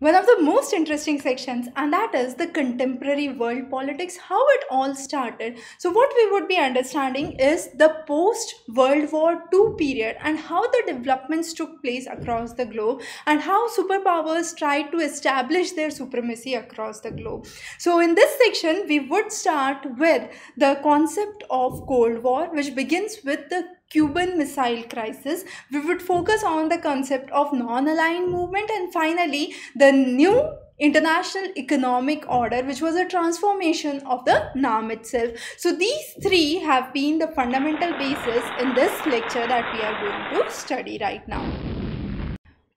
one of the most interesting sections and that is the contemporary world politics how it all started so what we would be understanding is the post world war ii period and how the developments took place across the globe and how superpowers tried to establish their supremacy across the globe so in this section we would start with the concept of cold war which begins with the Cuban Missile Crisis. We would focus on the concept of non-aligned movement and finally the new international economic order which was a transformation of the NAM itself. So these three have been the fundamental basis in this lecture that we are going to study right now.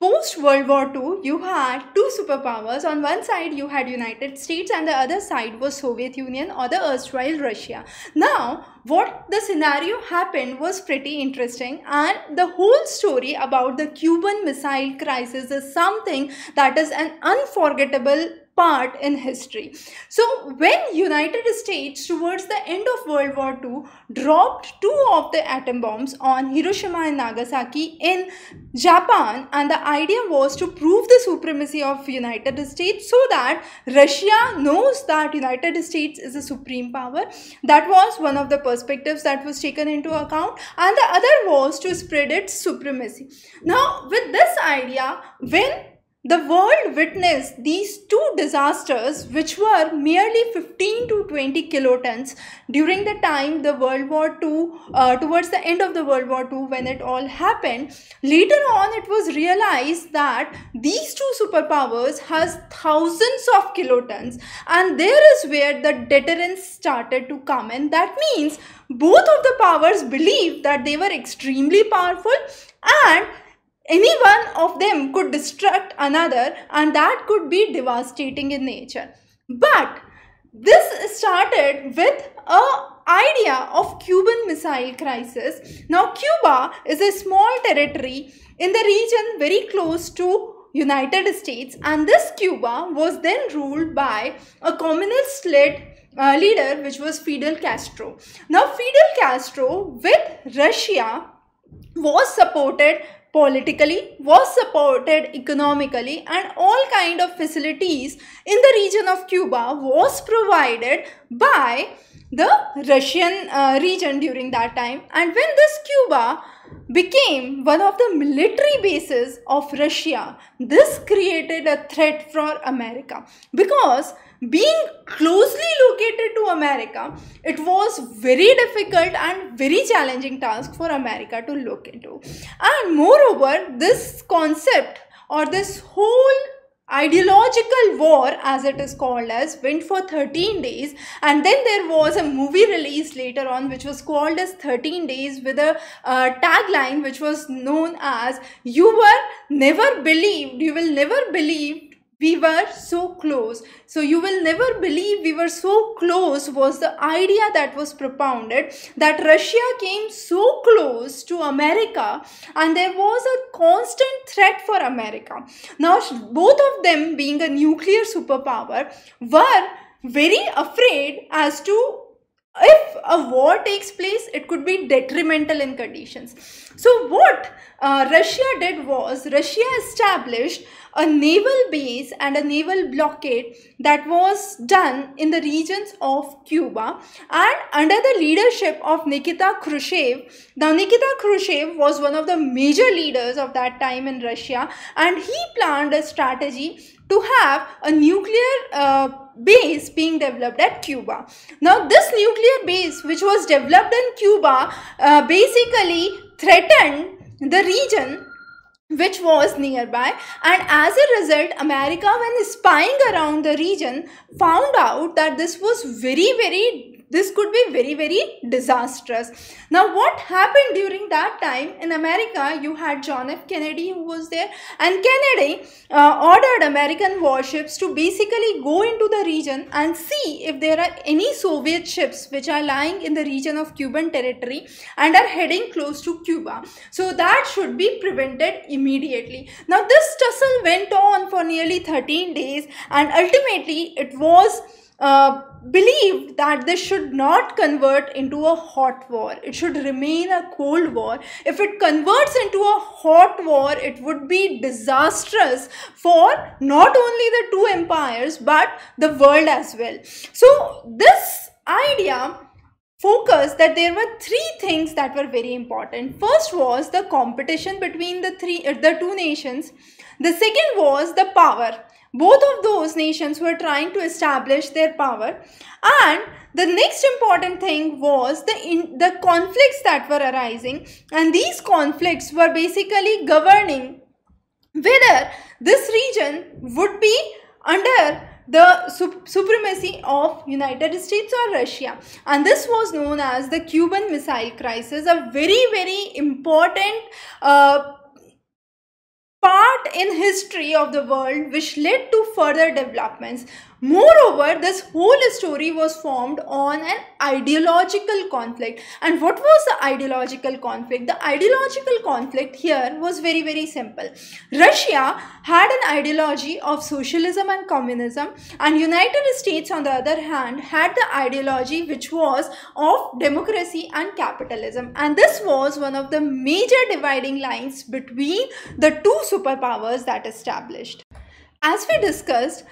Post World War II, you had two superpowers. On one side, you had United States and the other side was Soviet Union or the erstwhile Russia. Now, what the scenario happened was pretty interesting and the whole story about the Cuban Missile Crisis is something that is an unforgettable part in history. So when United States towards the end of World War II dropped two of the atom bombs on Hiroshima and Nagasaki in Japan and the idea was to prove the supremacy of United States so that Russia knows that United States is a supreme power. That was one of the perspectives that was taken into account and the other was to spread its supremacy. Now with this idea when the world witnessed these two disasters, which were merely 15 to 20 kilotons during the time the World War II, uh, towards the end of the World War II, when it all happened. Later on, it was realized that these two superpowers has thousands of kilotons, and there is where the deterrence started to come. And that means both of the powers believed that they were extremely powerful and any one of them could destruct another and that could be devastating in nature. But this started with a idea of Cuban Missile Crisis. Now Cuba is a small territory in the region very close to United States and this Cuba was then ruled by a communist led uh, leader which was Fidel Castro. Now Fidel Castro with Russia was supported politically, was supported economically and all kind of facilities in the region of Cuba was provided by the Russian uh, region during that time. And when this Cuba became one of the military bases of Russia. This created a threat for America because being closely located to America, it was very difficult and very challenging task for America to look into. And moreover, this concept or this whole ideological war as it is called as went for 13 days and then there was a movie released later on which was called as 13 days with a uh, tagline which was known as you were never believed you will never believe we were so close so you will never believe we were so close was the idea that was propounded that russia came so close to america and there was a constant threat for america now both of them being a nuclear superpower were very afraid as to if a war takes place it could be detrimental in conditions so what uh, russia did was russia established a naval base and a naval blockade that was done in the regions of cuba and under the leadership of nikita khrushchev now nikita khrushchev was one of the major leaders of that time in russia and he planned a strategy to have a nuclear uh, base being developed at Cuba. Now this nuclear base which was developed in Cuba uh, basically threatened the region which was nearby and as a result America when spying around the region found out that this was very very this could be very very disastrous now what happened during that time in america you had john f kennedy who was there and kennedy uh, ordered american warships to basically go into the region and see if there are any soviet ships which are lying in the region of cuban territory and are heading close to cuba so that should be prevented immediately now this tussle went on for nearly 13 days and ultimately it was uh, believed that this should not convert into a hot war. It should remain a cold war. If it converts into a hot war, it would be disastrous for not only the two empires but the world as well. So, this idea focused that there were three things that were very important first was the competition between the three uh, the two nations the second was the power both of those nations were trying to establish their power. And the next important thing was the, in, the conflicts that were arising. And these conflicts were basically governing whether this region would be under the su supremacy of United States or Russia. And this was known as the Cuban Missile Crisis, a very, very important uh, part in history of the world which led to further developments Moreover, this whole story was formed on an ideological conflict. And what was the ideological conflict? The ideological conflict here was very, very simple. Russia had an ideology of socialism and communism and United States on the other hand had the ideology which was of democracy and capitalism. And this was one of the major dividing lines between the two superpowers that established. As we discussed,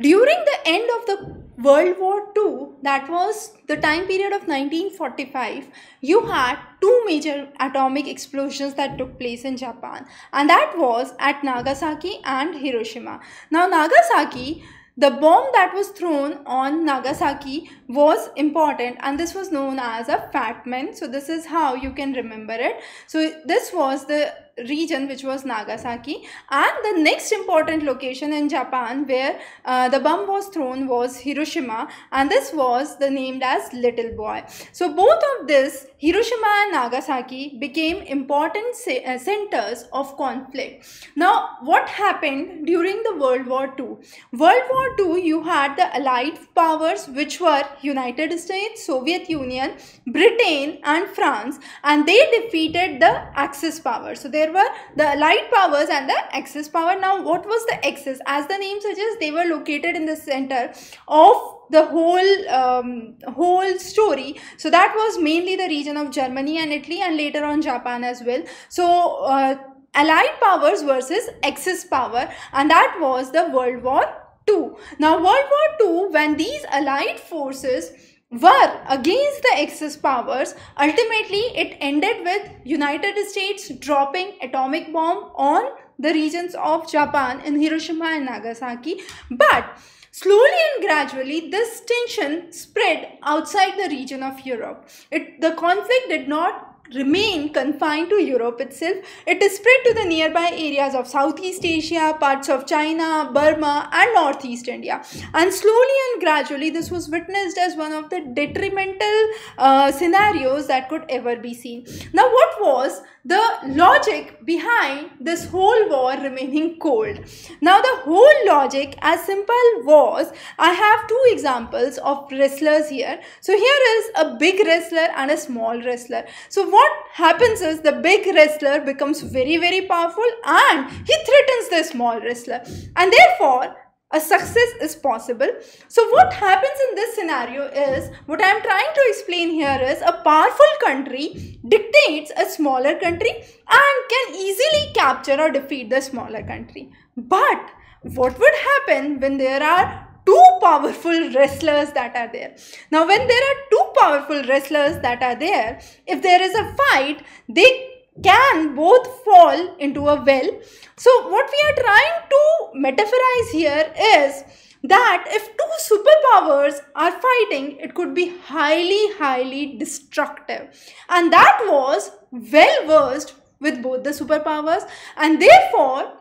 during the end of the World War II, that was the time period of 1945, you had two major atomic explosions that took place in Japan, and that was at Nagasaki and Hiroshima. Now, Nagasaki the bomb that was thrown on Nagasaki was important and this was known as a fat man. So this is how you can remember it. So this was the region which was Nagasaki and the next important location in Japan where uh, the bomb was thrown was Hiroshima and this was the named as Little Boy. So both of this Hiroshima and Nagasaki became important uh, centers of conflict. Now what happened during the World War II? World War II you had the allied powers which were United States, Soviet Union, Britain and France and they defeated the Axis powers. So they there were the light powers and the excess power. Now what was the excess? As the name suggests, they were located in the center of the whole um, whole story so that was mainly the region of germany and italy and later on japan as well so uh, allied powers versus Axis power and that was the world war 2 now world war 2 when these allied forces were against the Axis powers, ultimately it ended with United States dropping atomic bomb on the regions of Japan in Hiroshima and Nagasaki. But Slowly and gradually, this tension spread outside the region of Europe. It, the conflict did not remain confined to Europe itself. It is spread to the nearby areas of Southeast Asia, parts of China, Burma and Northeast India. And slowly and gradually this was witnessed as one of the detrimental uh, scenarios that could ever be seen. Now what was the logic behind this whole war remaining cold. Now the whole logic as simple was, I have two examples of wrestlers here. So here is a big wrestler and a small wrestler. So what happens is the big wrestler becomes very very powerful and he threatens the small wrestler and therefore a success is possible. So what happens in this scenario is, what I am trying to explain here is a powerful country dictates a smaller country and can easily capture or defeat the smaller country. But what would happen when there are two powerful wrestlers that are there. Now when there are two powerful wrestlers that are there, if there is a fight, they can both fall into a well. So what we are trying to metaphorize here is that if two superpowers are fighting, it could be highly, highly destructive. And that was well versed with both the superpowers and therefore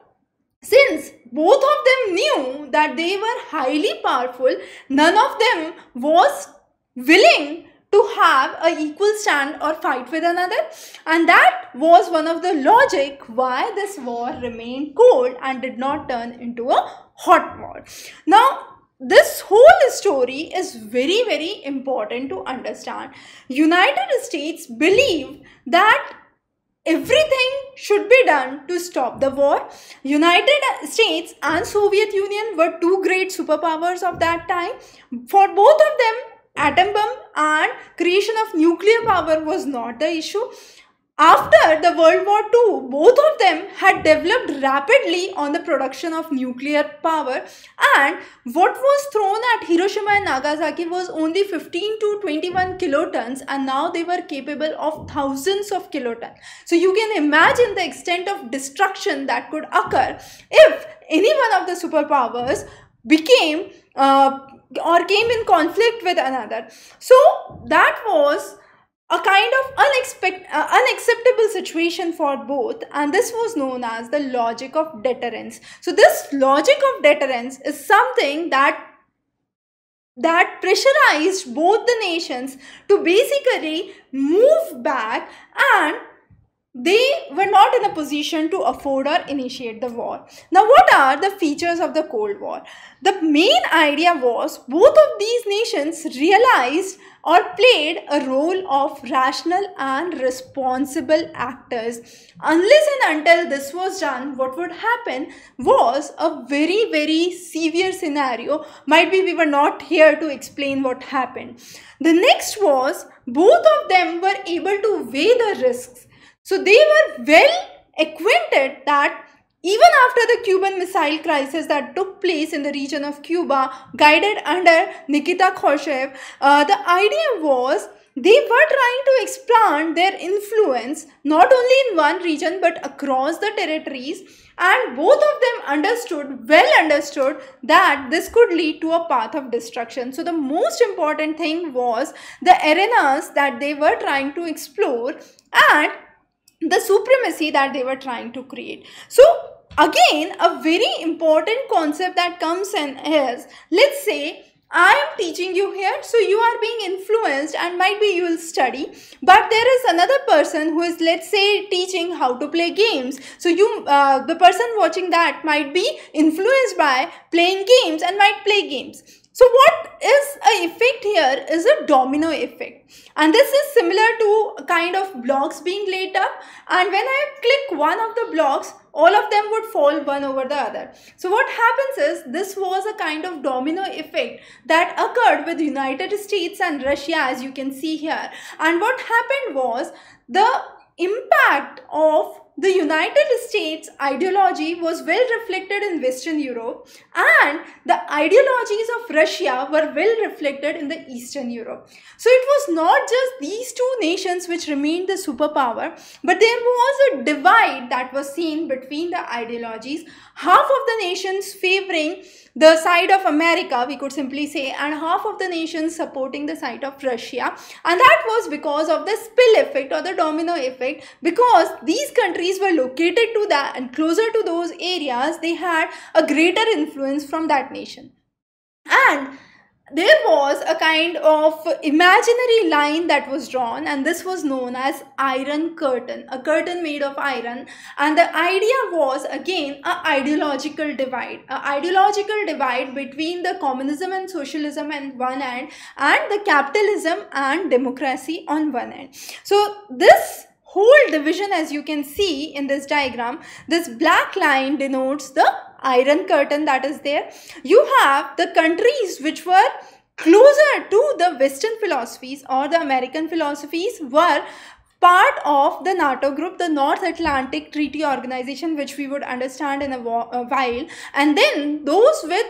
since both of them knew that they were highly powerful, none of them was willing to have a equal stand or fight with another and that was one of the logic why this war remained cold and did not turn into a hot war. Now this whole story is very very important to understand. United States believe that everything should be done to stop the war. United States and Soviet Union were two great superpowers of that time. For both of them atom bomb and creation of nuclear power was not the issue. After the World War II, both of them had developed rapidly on the production of nuclear power and what was thrown at Hiroshima and Nagasaki was only 15 to 21 kilotons and now they were capable of thousands of kilotons. So you can imagine the extent of destruction that could occur if any one of the superpowers became uh, or came in conflict with another. So that was a kind of uh, unacceptable situation for both and this was known as the logic of deterrence. So this logic of deterrence is something that that pressurized both the nations to basically move back and they were not in a position to afford or initiate the war. Now, what are the features of the Cold War? The main idea was both of these nations realized or played a role of rational and responsible actors. Unless and until this was done, what would happen was a very, very severe scenario. Might be we were not here to explain what happened. The next was both of them were able to weigh the risks so they were well acquainted that even after the Cuban Missile Crisis that took place in the region of Cuba, guided under Nikita Khrushchev, uh, the idea was they were trying to expand their influence not only in one region but across the territories and both of them understood well understood that this could lead to a path of destruction so the most important thing was the arenas that they were trying to explore and the supremacy that they were trying to create. So again, a very important concept that comes in is, let's say I am teaching you here, so you are being influenced and might be you will study. But there is another person who is, let's say, teaching how to play games. So you, uh, the person watching that might be influenced by playing games and might play games. So what is a effect here is a domino effect and this is similar to kind of blocks being laid up and when I click one of the blocks all of them would fall one over the other. So what happens is this was a kind of domino effect that occurred with United States and Russia as you can see here and what happened was the impact of the United States ideology was well reflected in Western Europe and the ideologies of Russia were well reflected in the Eastern Europe. So it was not just these two nations which remained the superpower, but there was a divide that was seen between the ideologies. Half of the nations favoring the side of America, we could simply say, and half of the nations supporting the side of Russia. And that was because of the spill effect or the domino effect because these countries cities were located to that and closer to those areas, they had a greater influence from that nation. And there was a kind of imaginary line that was drawn and this was known as iron curtain a curtain made of iron and the idea was again a ideological divide a ideological divide between the communism and socialism on one end and the capitalism and democracy on one end so this whole division as you can see in this diagram. This black line denotes the iron curtain that is there. You have the countries which were closer to the western philosophies or the american philosophies were part of the NATO group, the North Atlantic Treaty Organization, which we would understand in a, while. And then those with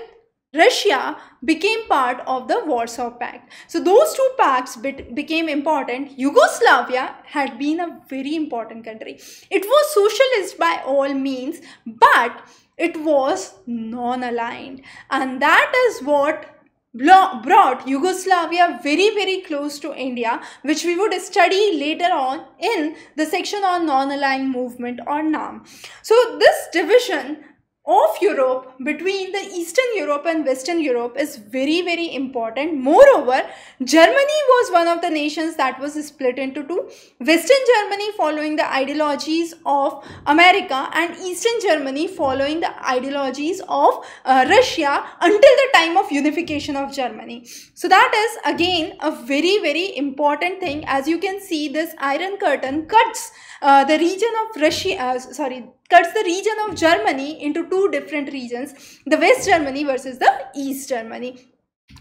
Russia became part of the Warsaw Pact. So those two pacts became important. Yugoslavia had been a very important country. It was socialist by all means, but it was non-aligned. And that is what brought Yugoslavia very very close to India which we would study later on in the section on non-aligned movement or NAM. So this division of Europe between the Eastern Europe and Western Europe is very, very important. Moreover, Germany was one of the nations that was split into two. Western Germany following the ideologies of America and Eastern Germany following the ideologies of uh, Russia until the time of unification of Germany. So that is again a very, very important thing. As you can see, this Iron Curtain cuts uh, the region of Russia, uh, sorry, cuts the region of Germany into two different regions, the West Germany versus the East Germany.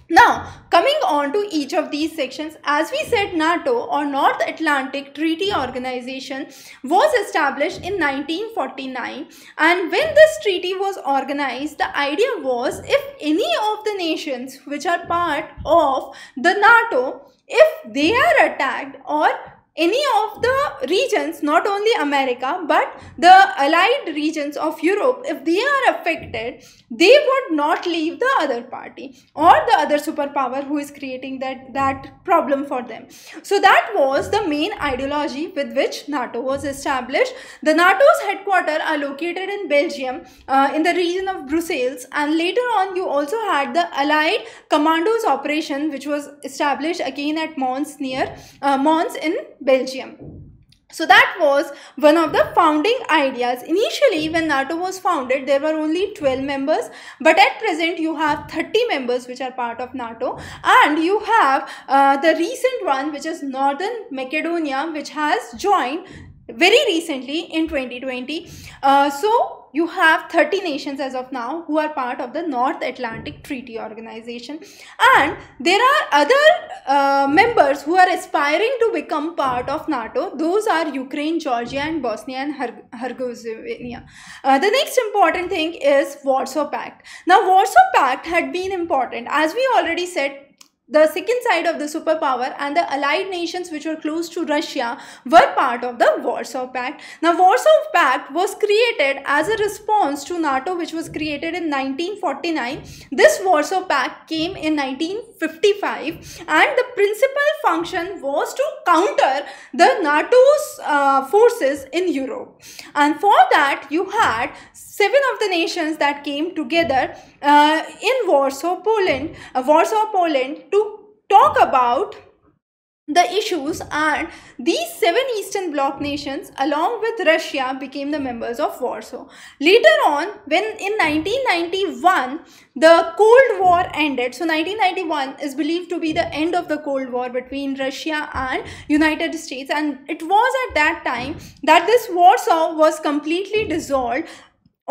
Now, coming on to each of these sections, as we said, NATO or North Atlantic Treaty Organization was established in 1949 and when this treaty was organized, the idea was if any of the nations which are part of the NATO, if they are attacked or any of the regions, not only America, but the allied regions of Europe, if they are affected, they would not leave the other party or the other superpower who is creating that, that problem for them. So that was the main ideology with which NATO was established. The NATO's headquarters are located in Belgium uh, in the region of Brussels and later on you also had the allied commandos operation which was established again at Mons near uh, Mons in Belgium. So that was one of the founding ideas. Initially, when NATO was founded, there were only 12 members, but at present you have 30 members which are part of NATO, and you have uh, the recent one which is Northern Macedonia, which has joined very recently in 2020. Uh, so you have 30 nations as of now who are part of the North Atlantic Treaty Organization and there are other uh, members who are aspiring to become part of NATO. Those are Ukraine, Georgia and Bosnia and Herzegovina. Uh, the next important thing is Warsaw Pact. Now Warsaw Pact had been important as we already said the second side of the superpower and the allied nations which were close to Russia were part of the Warsaw Pact. Now Warsaw Pact was created as a response to NATO which was created in 1949. This Warsaw Pact came in 1955 and the principal function was to counter the NATO's uh, forces in Europe. And for that you had seven of the nations that came together uh, in Warsaw, Poland, uh, Warsaw, Poland to talk about the issues and these seven Eastern Bloc nations along with Russia became the members of Warsaw. Later on when in 1991 the Cold War ended. So 1991 is believed to be the end of the Cold War between Russia and United States and it was at that time that this Warsaw was completely dissolved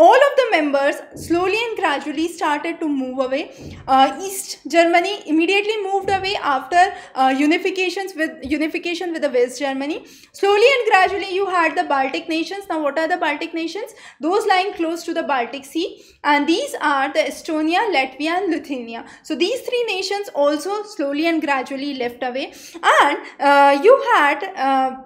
all of the members slowly and gradually started to move away. Uh, East Germany immediately moved away after uh, unifications with unification with the West Germany. Slowly and gradually you had the Baltic nations. Now what are the Baltic nations? Those lying close to the Baltic Sea and these are the Estonia, Latvia and Lithuania. So these three nations also slowly and gradually left away and uh, you had uh,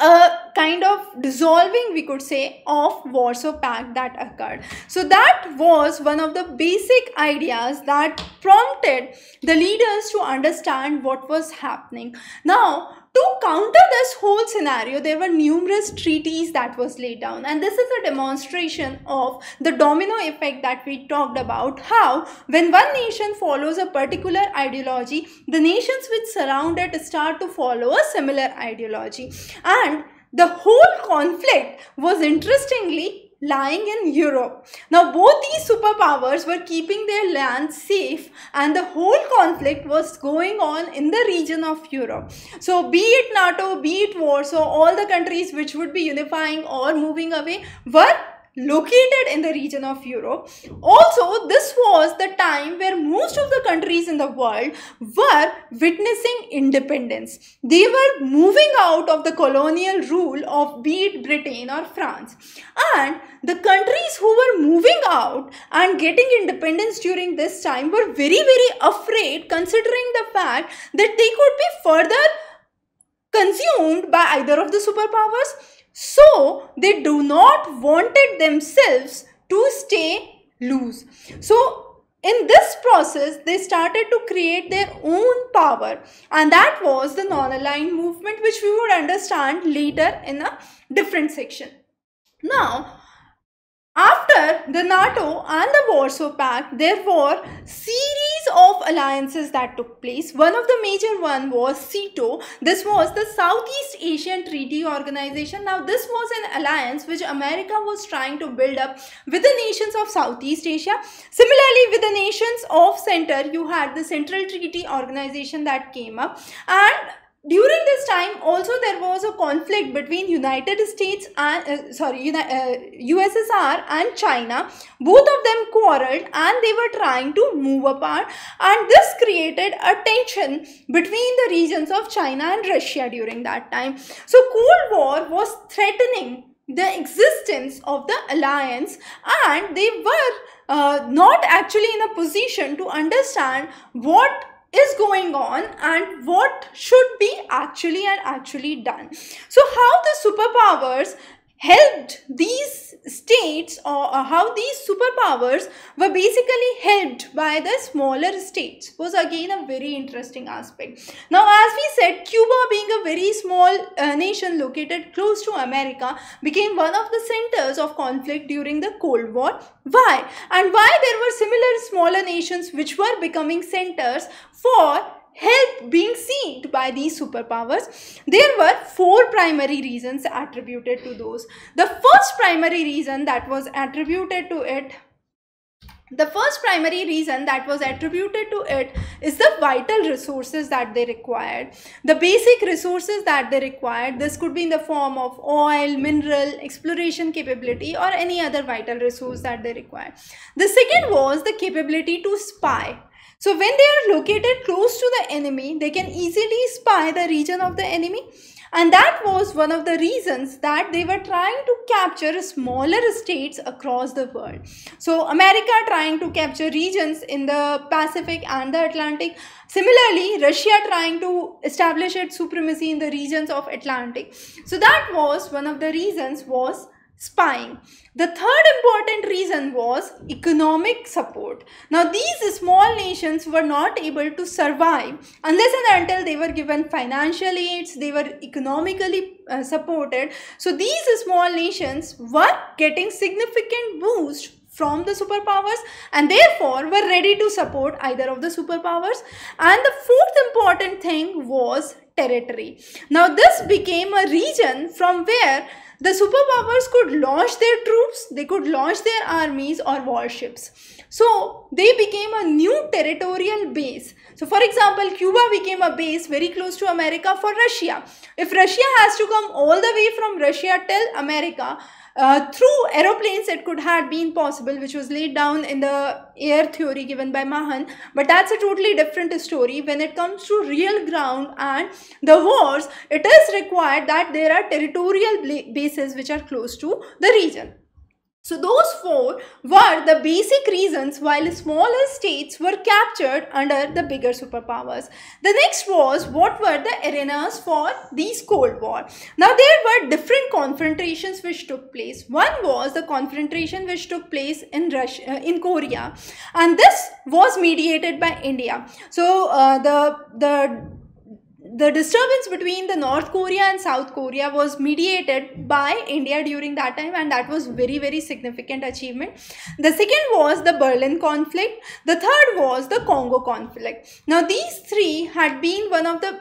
a kind of dissolving we could say of warsaw pact that occurred so that was one of the basic ideas that prompted the leaders to understand what was happening now to counter this whole scenario, there were numerous treaties that was laid down. And this is a demonstration of the domino effect that we talked about. How when one nation follows a particular ideology, the nations which surround it start to follow a similar ideology. And the whole conflict was interestingly lying in Europe. Now both these superpowers were keeping their land safe and the whole conflict was going on in the region of Europe. So be it NATO, be it Warsaw, all the countries which would be unifying or moving away were located in the region of Europe. Also, this was the time where most of the countries in the world were witnessing independence. They were moving out of the colonial rule of be it Britain or France. And the countries who were moving out and getting independence during this time were very, very afraid considering the fact that they could be further consumed by either of the superpowers so they do not wanted themselves to stay loose. So in this process, they started to create their own power and that was the non-aligned movement which we would understand later in a different section. Now, under the NATO and the Warsaw Pact, there were series of alliances that took place. One of the major one was CETO. This was the Southeast Asian Treaty Organization. Now, this was an alliance which America was trying to build up with the nations of Southeast Asia. Similarly, with the nations of Center, you had the Central Treaty Organization that came up. And during this time, also there was a conflict between United States and uh, sorry, Uni uh, USSR and China. Both of them quarreled and they were trying to move apart, and this created a tension between the regions of China and Russia during that time. So, Cold War was threatening the existence of the alliance and they were uh, not actually in a position to understand what is going on and what should be actually and actually done. So how the superpowers helped these states or, or how these superpowers were basically helped by the smaller states was again a very interesting aspect. Now as we said Cuba being a very small uh, nation located close to America became one of the centers of conflict during the Cold War. Why? And why there were similar smaller nations which were becoming centers for help being seen by these superpowers. There were four primary reasons attributed to those. The first primary reason that was attributed to it the first primary reason that was attributed to it is the vital resources that they required. The basic resources that they required, this could be in the form of oil, mineral, exploration capability or any other vital resource that they required. The second was the capability to spy so when they are located close to the enemy, they can easily spy the region of the enemy. And that was one of the reasons that they were trying to capture smaller states across the world. So America trying to capture regions in the Pacific and the Atlantic. Similarly, Russia trying to establish its supremacy in the regions of Atlantic. So that was one of the reasons was spying. The third important reason was economic support. Now, these small nations were not able to survive unless and until they were given financial aids, they were economically uh, supported. So, these small nations were getting significant boost from the superpowers and therefore were ready to support either of the superpowers. And the fourth important thing was territory. Now, this became a region from where the superpowers could launch their troops, they could launch their armies or warships. So they became a new territorial base. So for example, Cuba became a base very close to America for Russia. If Russia has to come all the way from Russia till America, uh, through aeroplanes, it could have been possible, which was laid down in the air theory given by Mahan. But that's a totally different story. When it comes to real ground and the wars, it is required that there are territorial bases which are close to the region. So those four were the basic reasons why the smaller states were captured under the bigger superpowers. The next was what were the arenas for these Cold War. Now there were different confrontations which took place. One was the confrontation which took place in Russia, uh, in Korea and this was mediated by India. So uh, the, the the disturbance between the North Korea and South Korea was mediated by India during that time and that was very very significant achievement. The second was the Berlin conflict. The third was the Congo conflict. Now these three had been one of the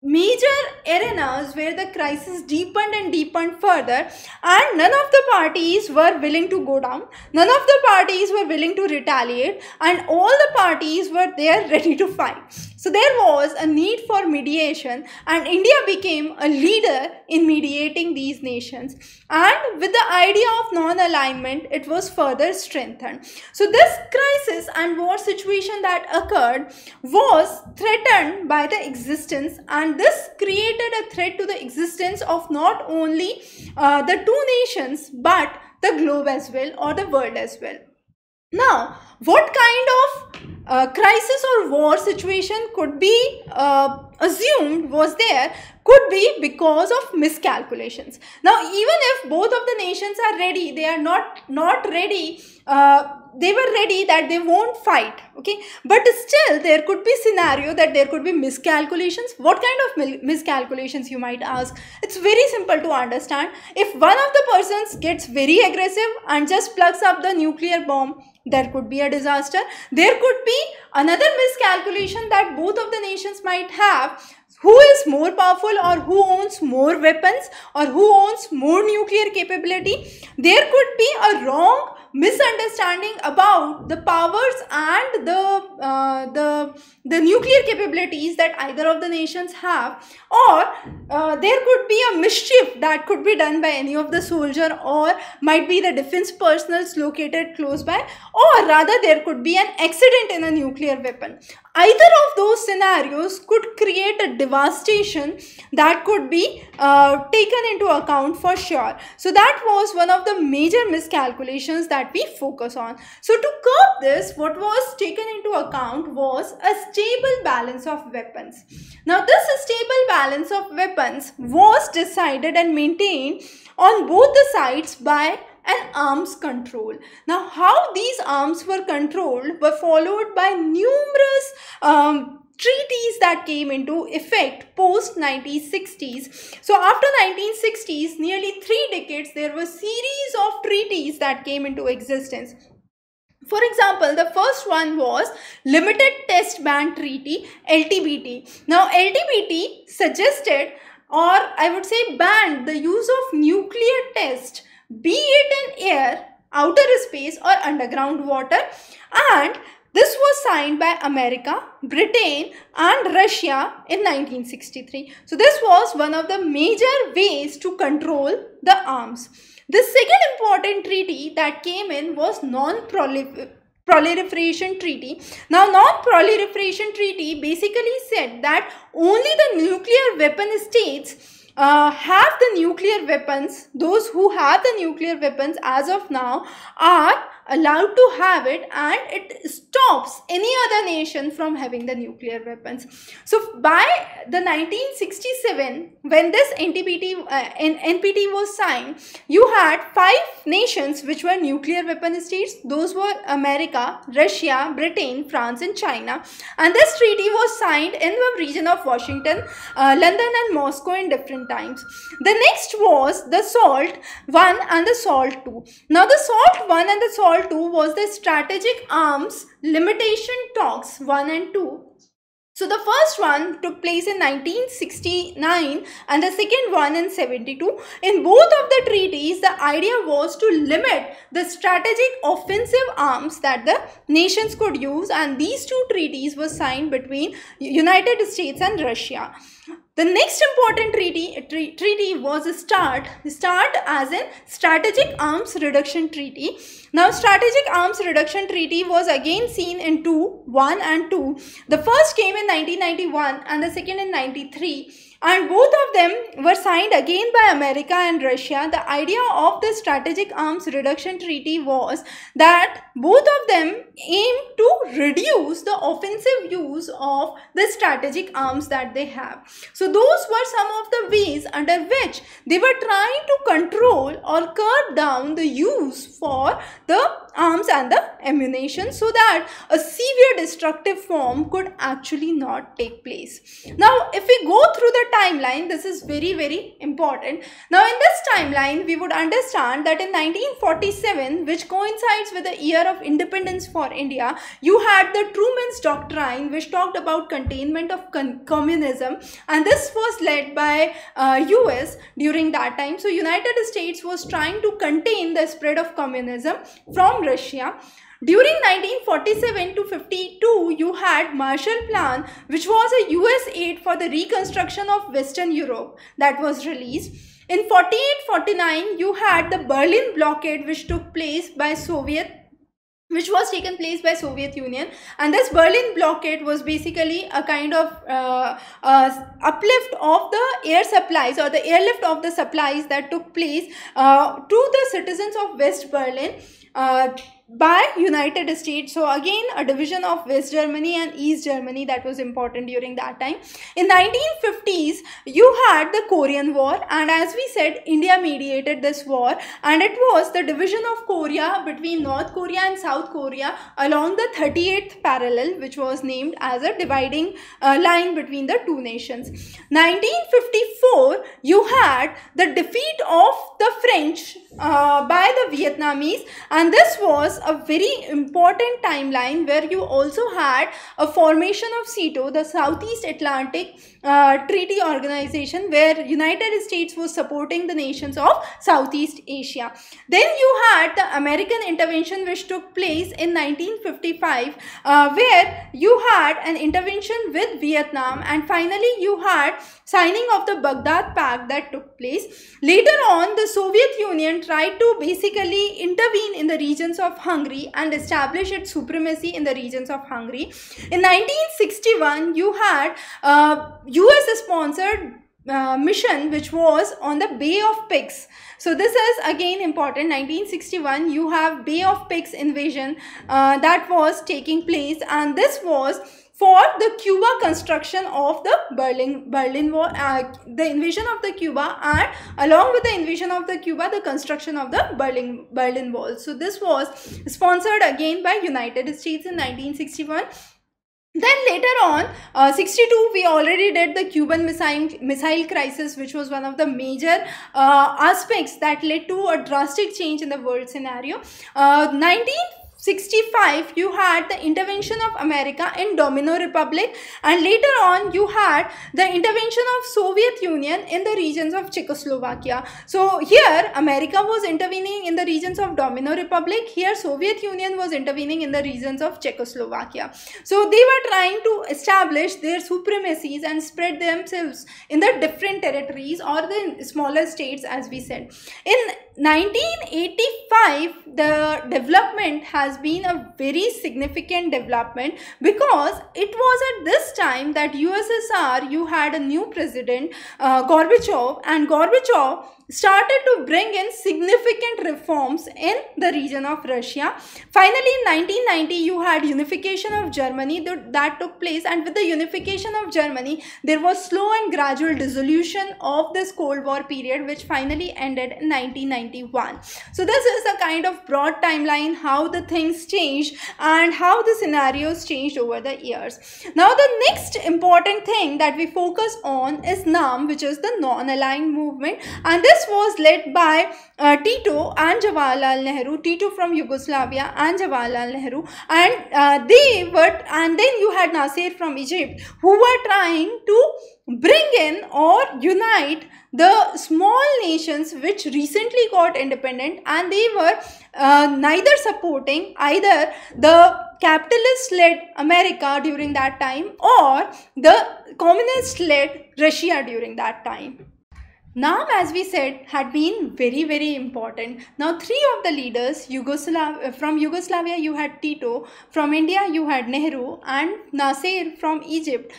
major arenas where the crisis deepened and deepened further and none of the parties were willing to go down none of the parties were willing to retaliate and all the parties were there ready to fight so there was a need for mediation and India became a leader in mediating these nations. And with the idea of non-alignment, it was further strengthened. So this crisis and war situation that occurred was threatened by the existence and this created a threat to the existence of not only uh, the two nations but the globe as well or the world as well. Now, what kind of uh, crisis or war situation could be uh, assumed was there could be because of miscalculations. Now, even if both of the nations are ready, they are not, not ready uh, they were ready that they won't fight okay but still there could be scenario that there could be miscalculations what kind of miscalculations you might ask it's very simple to understand if one of the persons gets very aggressive and just plugs up the nuclear bomb there could be a disaster there could be another miscalculation that both of the nations might have who is more powerful or who owns more weapons or who owns more nuclear capability there could be a wrong misunderstanding about the powers and the uh, the the nuclear capabilities that either of the nations have or uh, there could be a mischief that could be done by any of the soldier or might be the defense personnel located close by or rather there could be an accident in a nuclear weapon either of those scenarios could create a devastation that could be uh, taken into account for sure so that was one of the major miscalculations that that we focus on. So to curb this, what was taken into account was a stable balance of weapons. Now this stable balance of weapons was decided and maintained on both the sides by an arms control. Now, how these arms were controlled were followed by numerous um, treaties that came into effect post 1960s. So after 1960s, nearly three decades, there were series of treaties that came into existence. For example, the first one was Limited Test Ban Treaty, LTBT. Now, LTBT suggested or I would say banned the use of nuclear test, be it in air, outer space or underground water and this was signed by America, Britain and Russia in 1963. So this was one of the major ways to control the arms. The second important treaty that came in was non-proliferation treaty. Now non-proliferation treaty basically said that only the nuclear weapon states uh, have the nuclear weapons, those who have the nuclear weapons as of now are allowed to have it and it stops any other nation from having the nuclear weapons. So by the 1967 when this NTPT, uh, NPT was signed, you had five nations which were nuclear weapon states. Those were America, Russia, Britain, France and China and this treaty was signed in the region of Washington, uh, London and Moscow in different times. The next was the SALT 1 and the SALT 2. Now the SALT 1 and the SALT World was the strategic arms limitation talks 1 and 2. So the first one took place in 1969 and the second one in 72. In both of the treaties, the idea was to limit the strategic offensive arms that the nations could use and these two treaties were signed between United States and Russia. The next important treaty, tre treaty was START, START as in Strategic Arms Reduction Treaty now strategic arms reduction treaty was again seen in two, one and two. The first came in 1991 and the second in 93 and both of them were signed again by America and Russia. The idea of the Strategic Arms Reduction Treaty was that both of them aim to reduce the offensive use of the strategic arms that they have. So those were some of the ways under which they were trying to control or curb down the use for the arms and the ammunition so that a severe destructive form could actually not take place. Now if we go through the timeline, this is very, very important. Now, in this timeline, we would understand that in 1947, which coincides with the year of independence for India, you had the Truman's Doctrine, which talked about containment of con communism. And this was led by uh, US during that time. So, United States was trying to contain the spread of communism from Russia. During 1947 to 52, you had Marshall Plan, which was a US aid for the reconstruction of Western Europe that was released. In 48-49, you had the Berlin blockade, which took place by Soviet which was taken place by soviet union and this berlin blockade was basically a kind of uh, uh, uplift of the air supplies or the airlift of the supplies that took place uh, to the citizens of west berlin uh, by United States. So again, a division of West Germany and East Germany that was important during that time. In 1950s, you had the Korean War and as we said, India mediated this war and it was the division of Korea between North Korea and South Korea along the 38th parallel which was named as a dividing uh, line between the two nations. 1954, you had the defeat of the French uh, by the Vietnamese and this was a very important timeline where you also had a formation of CETO, the Southeast Atlantic uh, treaty organization where United States was supporting the nations of Southeast Asia. Then you had the American intervention which took place in 1955 uh, where you had an intervention with Vietnam and finally you had signing of the Baghdad Pact that took place. Later on the Soviet Union tried to basically intervene in the regions of Hungary and establish its supremacy in the regions of Hungary. In 1961 you had uh, US sponsored uh, mission which was on the Bay of Pigs. So this is again important 1961 you have Bay of Pigs invasion uh, that was taking place and this was for the Cuba construction of the Berlin Berlin Wall, uh, the invasion of the Cuba, and along with the invasion of the Cuba, the construction of the Berlin Berlin Wall. So this was sponsored again by United States in 1961. Then later on, uh, 62, we already did the Cuban missile, missile crisis, which was one of the major uh, aspects that led to a drastic change in the world scenario. Uh, 19, 65 you had the intervention of America in Domino Republic and later on you had the intervention of Soviet Union in the regions of Czechoslovakia. So here America was intervening in the regions of Domino Republic. Here Soviet Union was intervening in the regions of Czechoslovakia. So they were trying to establish their supremacies and spread themselves in the different territories or the smaller states as we said. In 1985 the development has been a very significant development because it was at this time that USSR you had a new president uh, Gorbachev and Gorbachev started to bring in significant reforms in the region of Russia. Finally, in 1990, you had unification of Germany that took place and with the unification of Germany, there was slow and gradual dissolution of this Cold War period which finally ended in 1991. So this is a kind of broad timeline how the things changed and how the scenarios changed over the years. Now the next important thing that we focus on is NAM which is the non-aligned movement and this this was led by uh, Tito and Jawaharlal Nehru, Tito from Yugoslavia and Jawaharlal Nehru and uh, they were and then you had Nasser from Egypt who were trying to bring in or unite the small nations which recently got independent and they were uh, neither supporting either the capitalist led America during that time or the communist led Russia during that time. Nam, as we said, had been very, very important. Now, three of the leaders Yugoslav- uh, from Yugoslavia, you had Tito, from India, you had Nehru, and Nasir from Egypt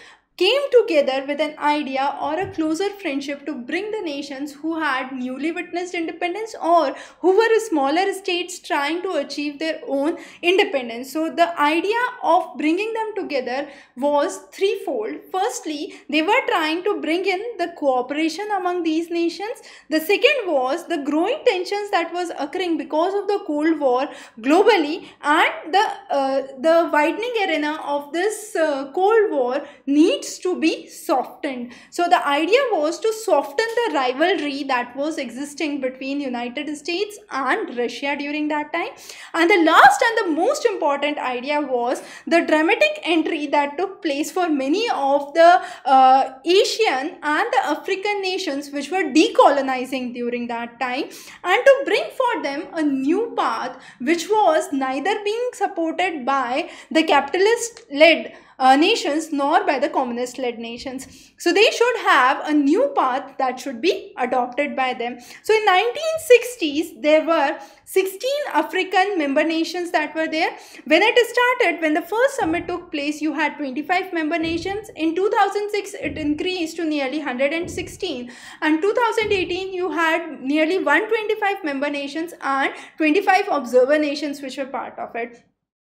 came together with an idea or a closer friendship to bring the nations who had newly witnessed independence or who were smaller states trying to achieve their own independence. So the idea of bringing them together was threefold. Firstly, they were trying to bring in the cooperation among these nations. The second was the growing tensions that was occurring because of the Cold War globally and the, uh, the widening arena of this uh, Cold War needs needs to be softened. So the idea was to soften the rivalry that was existing between United States and Russia during that time. And the last and the most important idea was the dramatic entry that took place for many of the uh, Asian and the African nations which were decolonizing during that time and to bring for them a new path which was neither being supported by the capitalist led uh, nations nor by the communist led nations. So they should have a new path that should be adopted by them. So in 1960s, there were 16 African member nations that were there. When it started, when the first summit took place, you had 25 member nations. In 2006, it increased to nearly 116. And 2018, you had nearly 125 member nations and 25 observer nations which were part of it.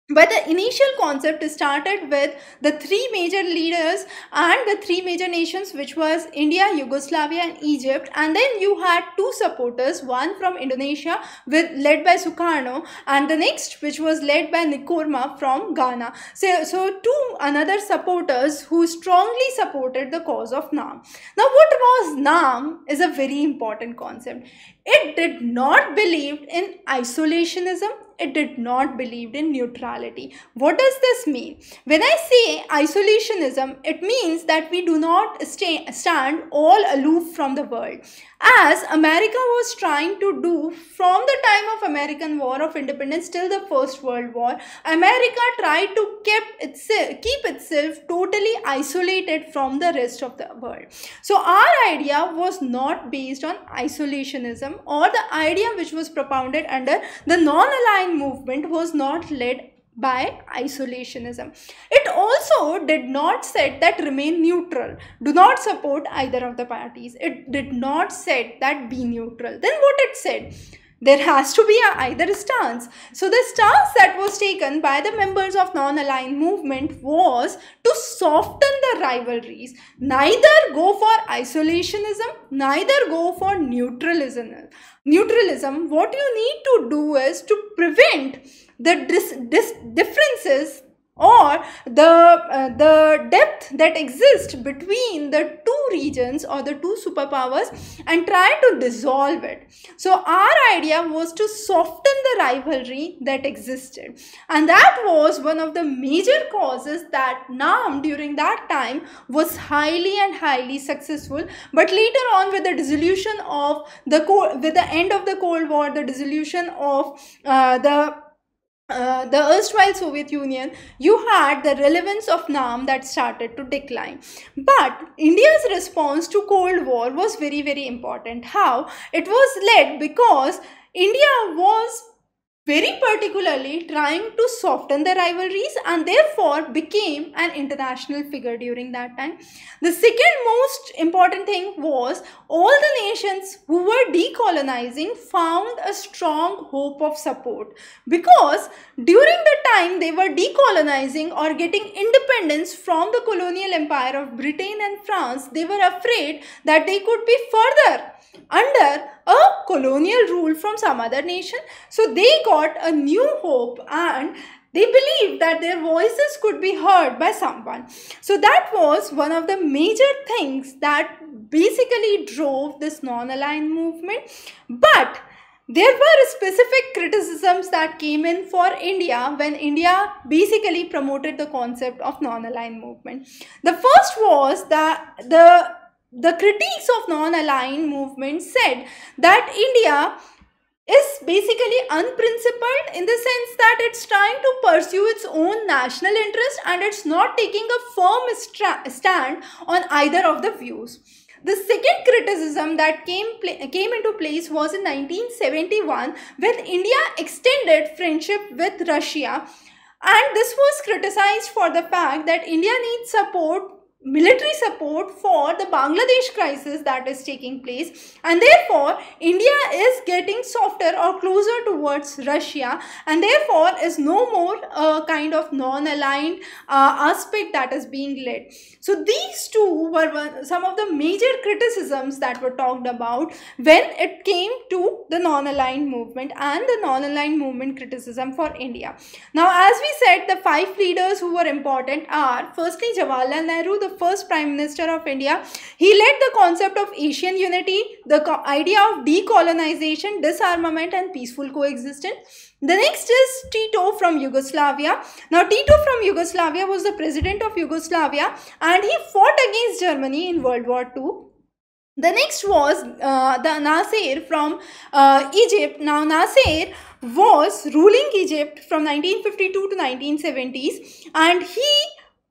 But the initial concept started with the three major leaders and the three major nations which was India, Yugoslavia and Egypt and then you had two supporters one from Indonesia with led by Sukarno and the next which was led by Nkrumah from Ghana. So, so two another supporters who strongly supported the cause of Nam. Now what was Nam is a very important concept. It did not believe in isolationism it did not believe in neutrality. What does this mean? When I say isolationism, it means that we do not stay, stand all aloof from the world. As America was trying to do from the time of American War of Independence till the First World War, America tried to keep itself, keep itself totally isolated from the rest of the world. So our idea was not based on isolationism or the idea which was propounded under the non-aligned movement was not led by isolationism. It also did not said that remain neutral, do not support either of the parties. It did not said that be neutral. Then what it said? there has to be a either stance. So the stance that was taken by the members of non-aligned movement was to soften the rivalries. Neither go for isolationism, neither go for neutralism. Neutralism, what you need to do is to prevent the differences or the uh, the depth that exists between the two regions or the two superpowers and try to dissolve it so our idea was to soften the rivalry that existed and that was one of the major causes that nam during that time was highly and highly successful but later on with the dissolution of the with the end of the cold war the dissolution of uh, the uh, the erstwhile Soviet Union, you had the relevance of NAM that started to decline. But India's response to Cold War was very, very important. How? It was led because India was very particularly trying to soften the rivalries and therefore became an international figure during that time. The second most important thing was all the nations who were decolonizing found a strong hope of support because during the time they were decolonizing or getting independence from the colonial empire of Britain and France, they were afraid that they could be further under a colonial rule from some other nation. So they got a new hope and they believed that their voices could be heard by someone. So that was one of the major things that basically drove this non-aligned movement. But there were specific criticisms that came in for India when India basically promoted the concept of non-aligned movement. The first was that the the critics of non-aligned movement said that India is basically unprincipled in the sense that it's trying to pursue its own national interest and it's not taking a firm stand on either of the views. The second criticism that came came into place was in 1971 when India extended friendship with Russia and this was criticized for the fact that India needs support military support for the Bangladesh crisis that is taking place and therefore India is getting softer or closer towards Russia and therefore is no more a kind of non-aligned uh, aspect that is being led. So these two were some of the major criticisms that were talked about when it came to the non-aligned movement and the non-aligned movement criticism for India. Now as we said the five leaders who were important are firstly Jawaharlal Nehru, the first Prime Minister of India. He led the concept of Asian unity, the idea of decolonization, disarmament and peaceful coexistence. The next is Tito from Yugoslavia. Now Tito from Yugoslavia was the president of Yugoslavia and he fought against Germany in World War II. The next was uh, the Nasser from uh, Egypt. Now Nasser was ruling Egypt from 1952 to 1970s and he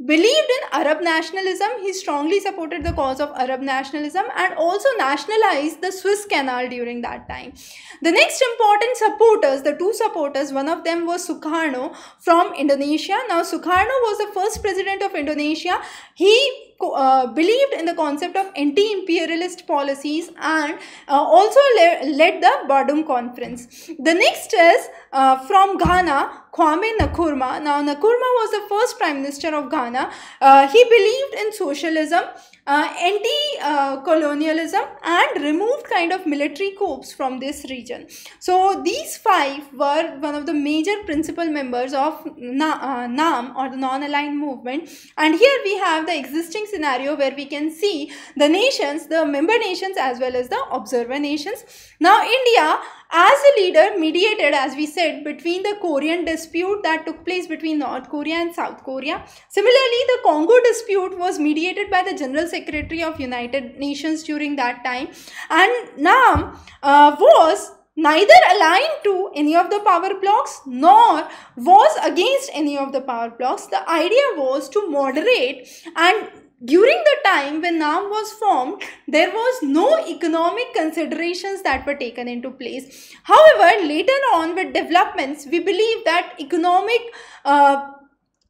Believed in Arab nationalism, he strongly supported the cause of Arab nationalism and also nationalized the Swiss Canal during that time. The next important supporters, the two supporters, one of them was Sukarno from Indonesia. Now, Sukarno was the first president of Indonesia. He uh, believed in the concept of anti-imperialist policies and uh, also le led the Badum conference. The next is uh, from Ghana, Kwame Nkrumah. Now Nkrumah was the first prime minister of Ghana. Uh, he believed in socialism uh, anti-colonialism and removed kind of military coups from this region. So these five were one of the major principal members of Na uh, NAM or the non-aligned movement and here we have the existing scenario where we can see the nations, the member nations as well as the observer nations. Now India as a leader mediated as we said between the Korean dispute that took place between North Korea and South Korea. Similarly, the Congo dispute was mediated by the General Secretary of United Nations during that time and Nam uh, was neither aligned to any of the power blocks nor was against any of the power blocks. The idea was to moderate and during the time when NAM was formed, there was no economic considerations that were taken into place. However, later on with developments, we believe that economic, uh,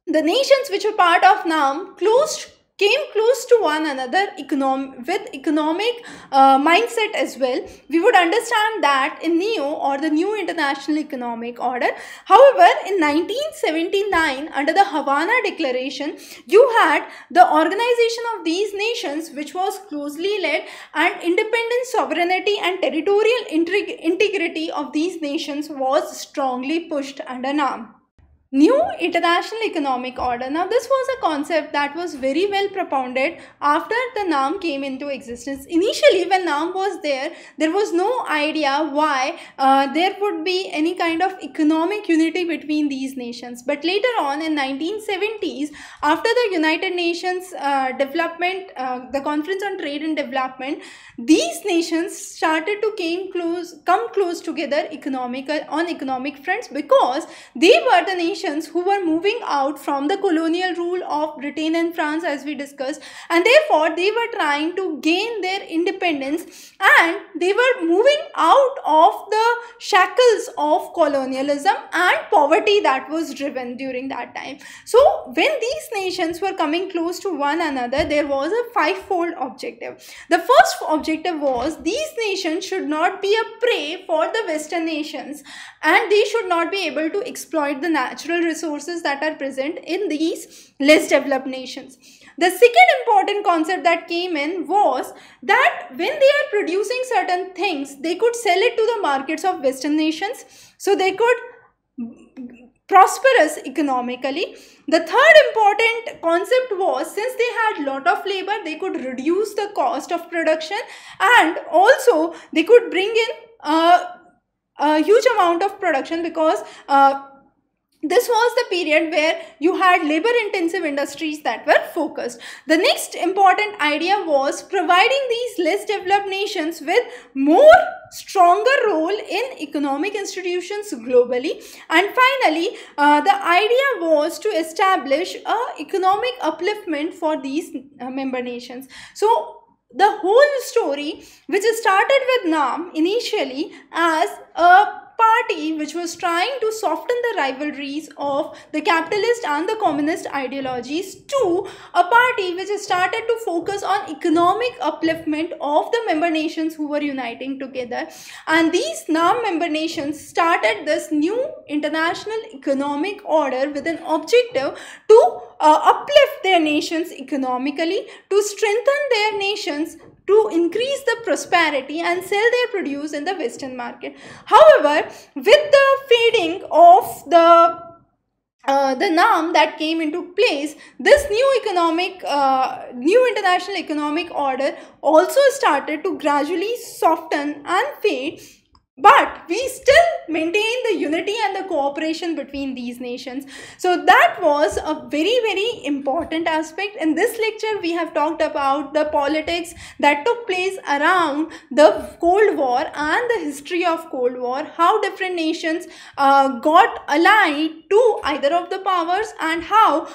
the nations which were part of NAM closed came close to one another econom with economic uh, mindset as well we would understand that in neo or the new international economic order however in 1979 under the havana declaration you had the organization of these nations which was closely led and independent sovereignty and territorial integrity of these nations was strongly pushed under NAM. New International Economic Order. Now, this was a concept that was very well propounded after the NAM came into existence. Initially, when NAM was there, there was no idea why uh, there would be any kind of economic unity between these nations. But later on, in 1970s, after the United Nations uh, development, uh, the Conference on Trade and Development, these nations started to came close, come close together economical on economic fronts because they were the nations nations who were moving out from the colonial rule of Britain and France as we discussed and therefore they were trying to gain their independence and they were moving out of the shackles of colonialism and poverty that was driven during that time. So when these nations were coming close to one another there was a fivefold objective. The first objective was these nations should not be a prey for the western nations and they should not be able to exploit the natural natural resources that are present in these less developed nations. The second important concept that came in was that when they are producing certain things, they could sell it to the markets of Western nations. So they could prosperous economically. The third important concept was since they had lot of labor, they could reduce the cost of production and also they could bring in uh, a huge amount of production because uh, this was the period where you had labor intensive industries that were focused. The next important idea was providing these less developed nations with more stronger role in economic institutions globally and finally uh, the idea was to establish a economic upliftment for these uh, member nations. So the whole story which started with NAM initially as a party which was trying to soften the rivalries of the capitalist and the communist ideologies to a party which started to focus on economic upliftment of the member nations who were uniting together. And these non-member nations started this new international economic order with an objective to uh, uplift their nations economically, to strengthen their nations to increase the prosperity and sell their produce in the western market however with the fading of the uh, the norm that came into place, this new economic, uh, new international economic order also started to gradually soften and fade but we still maintain the unity and the cooperation between these nations. So that was a very, very important aspect. In this lecture, we have talked about the politics that took place around the Cold War and the history of Cold War, how different nations uh, got allied to either of the powers and how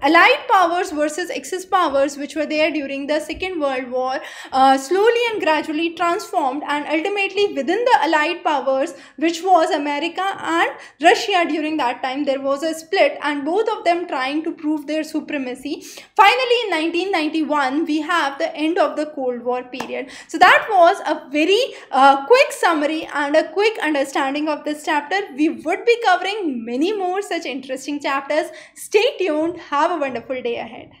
allied powers versus excess powers which were there during the Second World War uh, slowly and gradually transformed and ultimately within the allied Allied powers which was America and Russia during that time. There was a split and both of them trying to prove their supremacy. Finally in 1991 we have the end of the Cold War period. So that was a very uh, quick summary and a quick understanding of this chapter. We would be covering many more such interesting chapters. Stay tuned. Have a wonderful day ahead.